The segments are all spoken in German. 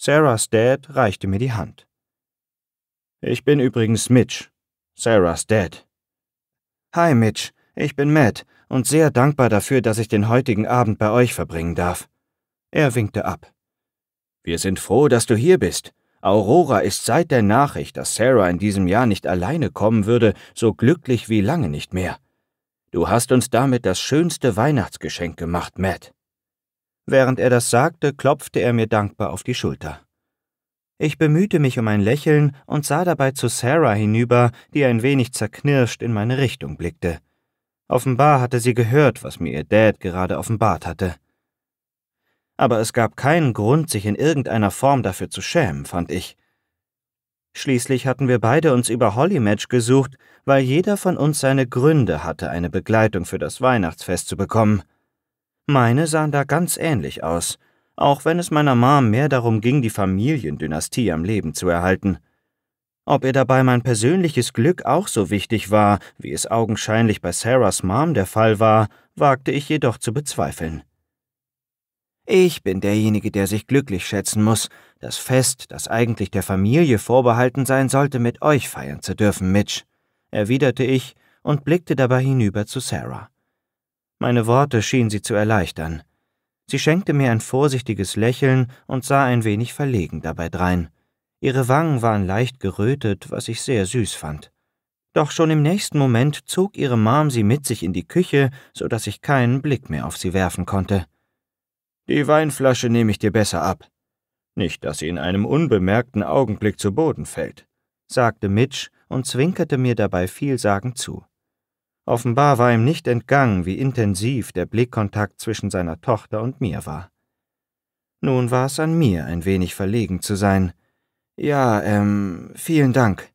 Sarahs Dad reichte mir die Hand. Ich bin übrigens Mitch, Sarahs Dad. Hi Mitch, ich bin Matt und sehr dankbar dafür, dass ich den heutigen Abend bei euch verbringen darf. Er winkte ab. Wir sind froh, dass du hier bist. Aurora ist seit der Nachricht, dass Sarah in diesem Jahr nicht alleine kommen würde, so glücklich wie lange nicht mehr. Du hast uns damit das schönste Weihnachtsgeschenk gemacht, Matt. Während er das sagte, klopfte er mir dankbar auf die Schulter. Ich bemühte mich um ein Lächeln und sah dabei zu Sarah hinüber, die ein wenig zerknirscht in meine Richtung blickte. Offenbar hatte sie gehört, was mir ihr Dad gerade offenbart hatte. Aber es gab keinen Grund, sich in irgendeiner Form dafür zu schämen, fand ich. Schließlich hatten wir beide uns über Hollymatch gesucht, weil jeder von uns seine Gründe hatte, eine Begleitung für das Weihnachtsfest zu bekommen. Meine sahen da ganz ähnlich aus, auch wenn es meiner Mom mehr darum ging, die Familiendynastie am Leben zu erhalten. Ob ihr dabei mein persönliches Glück auch so wichtig war, wie es augenscheinlich bei Sarahs Mom der Fall war, wagte ich jedoch zu bezweifeln. Ich bin derjenige, der sich glücklich schätzen muss, das Fest, das eigentlich der Familie vorbehalten sein sollte, mit euch feiern zu dürfen, Mitch, erwiderte ich und blickte dabei hinüber zu Sarah. Meine Worte schienen sie zu erleichtern. Sie schenkte mir ein vorsichtiges Lächeln und sah ein wenig verlegen dabei drein. Ihre Wangen waren leicht gerötet, was ich sehr süß fand. Doch schon im nächsten Moment zog ihre Mom sie mit sich in die Küche, so dass ich keinen Blick mehr auf sie werfen konnte. Die Weinflasche nehme ich dir besser ab. Nicht, dass sie in einem unbemerkten Augenblick zu Boden fällt, sagte Mitch und zwinkerte mir dabei vielsagend zu. Offenbar war ihm nicht entgangen, wie intensiv der Blickkontakt zwischen seiner Tochter und mir war. Nun war es an mir, ein wenig verlegen zu sein. Ja, ähm, vielen Dank.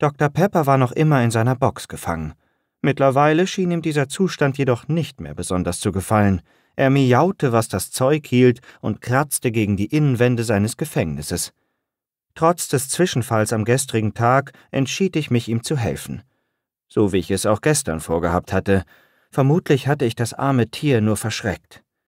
Dr. Pepper war noch immer in seiner Box gefangen. Mittlerweile schien ihm dieser Zustand jedoch nicht mehr besonders zu gefallen. Er miaute, was das Zeug hielt, und kratzte gegen die Innenwände seines Gefängnisses. Trotz des Zwischenfalls am gestrigen Tag entschied ich mich, ihm zu helfen so wie ich es auch gestern vorgehabt hatte. Vermutlich hatte ich das arme Tier nur verschreckt.